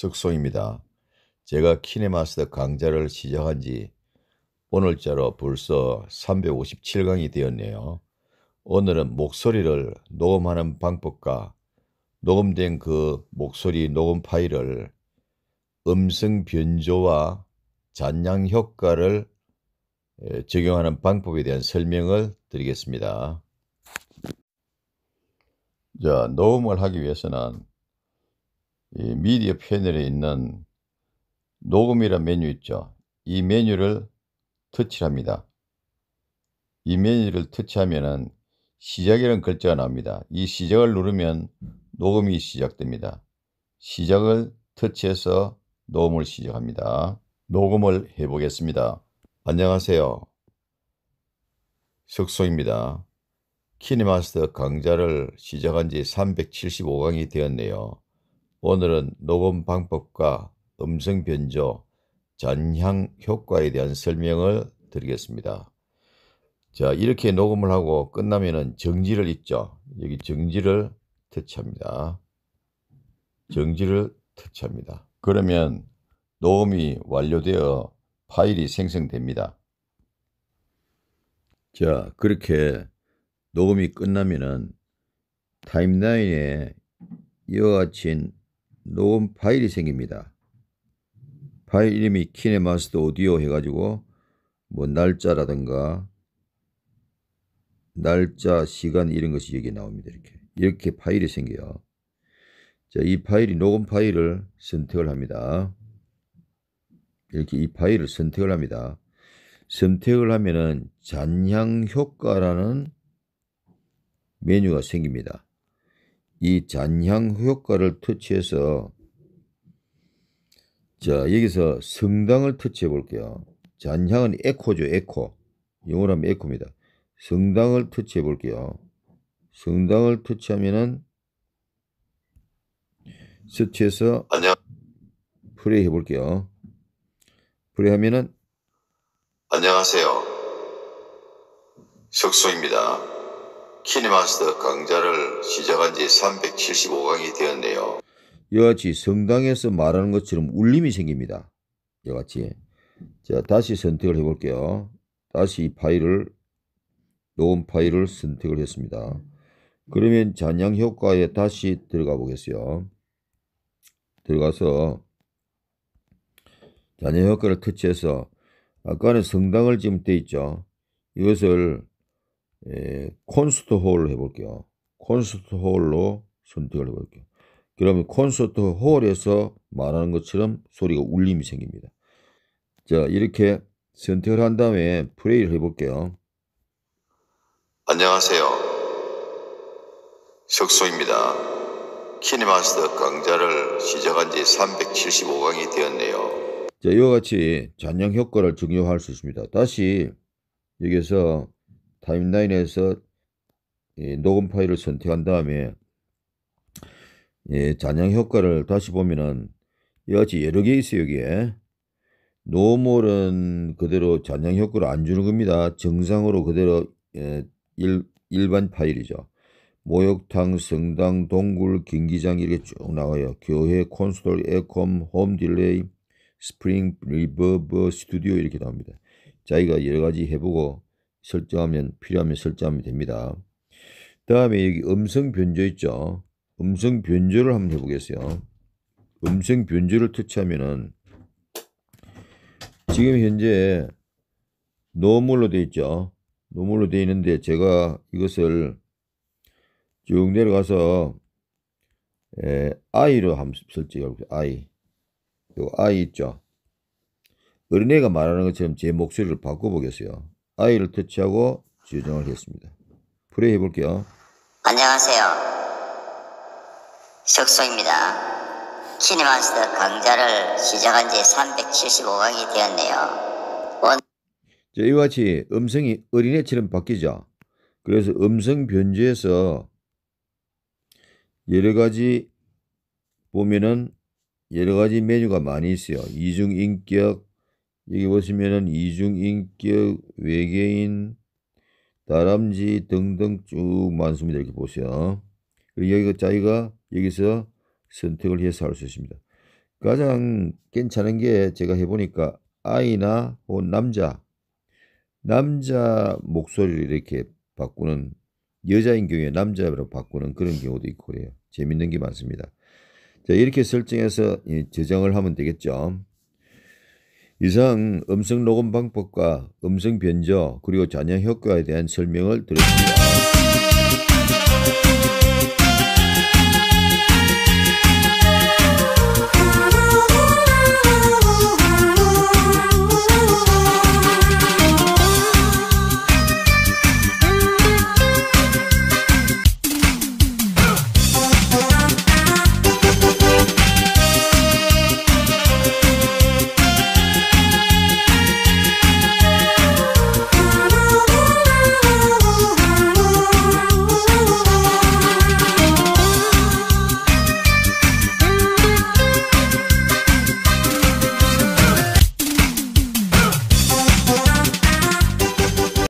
숙소입니다 제가 키네마스터 강좌를 시작한 지 오늘자로 벌써 357강이 되었네요. 오늘은 목소리를 녹음하는 방법과 녹음된 그 목소리 녹음 파일을 음성 변조와 잔량 효과를 적용하는 방법에 대한 설명을 드리겠습니다. 자, 녹음을 하기 위해서는 이 미디어 패널에 있는 녹음이라는 메뉴 있죠. 이 메뉴를 터치합니다. 이 메뉴를 터치하면은 시작이라는 글자가 나옵니다. 이 시작을 누르면 녹음이 시작됩니다. 시작을 터치해서 녹음을 시작합니다. 녹음을 해보겠습니다. 안녕하세요. 석소입니다. 키니마스터 강좌를 시작한 지 375강이 되었네요. 오늘은 녹음 방법과 음성 변조, 전향 효과에 대한 설명을 드리겠습니다. 자, 이렇게 녹음을 하고 끝나면은 정지를 있죠. 여기 정지를 터치합니다. 정지를 터치합니다. 그러면 녹음이 완료되어 파일이 생성됩니다. 자, 그렇게 녹음이 끝나면은 타임라인에 이와 같은 녹음 파일이 생깁니다. 파일 이름이 키네마스터 오디오 해가지고 뭐 날짜라든가 날짜, 시간 이런 것이 여기 나옵니다. 이렇게 이렇게 파일이 생겨요. 자, 이 파일이 녹음 파일을 선택을 합니다. 이렇게 이 파일을 선택을 합니다. 선택을 하면은 잔향 효과라는 메뉴가 생깁니다. 이 잔향 효과를 터치해서 자 여기서 성당을 터치해 볼게요. 잔향은 에코죠 에코. 영어로 하면 에코입니다. 성당을 터치해 볼게요. 성당을 터치하면은 스치해서 안녕. 플레이 해 볼게요. 플레이 하면은 안녕하세요. 석소입니다. 키니마스터 강좌를 시작한 지 375강이 되었네요. 이와같이 성당에서 말하는 것처럼 울림이 생깁니다. 이와같이 자 다시 선택을 해볼게요. 다시 이 파일을 녹음 파일을 선택을 했습니다. 그러면 잔향 효과에 다시 들어가 보겠어요. 들어가서 잔향 효과를 터치해서 아까는 성당을 지금 떼 있죠. 이것을 에, 예, 콘서트 홀을 해볼게요. 콘서트 홀로 선택을 해볼게요. 그러면 콘서트 홀에서 말하는 것처럼 소리가 울림이 생깁니다. 자 이렇게 선택을 한 다음에 플레이를 해볼게요. 안녕하세요. 석소입니다. 키니마스터 강좌를 시작한 지 375강이 되었네요. 자 이와 같이 잔영 효과를 적용할 수 있습니다. 다시 여기서 타임라인에서 예, 녹음 파일을 선택한 다음에 예, 잔향 효과를 다시 보면은 여하튼 여러 개 있어요 여기에 노멀은 그대로 잔향 효과를 안 주는 겁니다 정상으로 그대로 예, 일, 일반 파일이죠 모욕탕, 성당, 동굴, 경기장 이렇게 쭉 나와요 교회, 콘솔, 에콤, 홈 딜레이, 스프링, 리버브, 스튜디오 이렇게 나옵니다 자기가 여러 가지 해보고 설정하면 필요하면 설정하면 됩니다. 다음에 여기 음성 변조 있죠. 음성 변조를 한번 해보겠어요. 음성 변조를 터치하면은 지금 현재 노멀로 되어 있죠. 노멀로 되어 있는데 제가 이것을 쭉 내려가서 I로 한번 설정해볼게요. I. I 있죠. 어린애가 말하는 것처럼 제 목소리를 바꿔보겠어요. 아이를 터치하고 지정을 했습니다. 플레이 해볼게요. 안녕하세요. 석소입니다. 키니마스터 강좌를 시작한 지 375강이 되었네요. 원... 자, 이와 같이 음성이 어린애처럼 바뀌죠. 그래서 음성 변주에서 여러 가지 보면은 여러 가지 메뉴가 많이 있어요. 이중인격, 여기 보시면은 이중인격, 외계인, 다람쥐 등등 쭉 많습니다. 이렇게 보세요. 여기가 자기가 여기서 선택을 해서 할 수 있습니다. 가장 괜찮은 게 제가 해보니까 아이나 혹은 남자, 남자 목소리를 이렇게 바꾸는 여자인 경우에 남자로 바꾸는 그런 경우도 있고 그래요. 재밌는 게 많습니다. 자, 이렇게 설정해서 예, 저장을 하면 되겠죠. 이상 음성 녹음 방법과 음성 변조 그리고 잔향 효과에 대한 설명을 드렸습니다.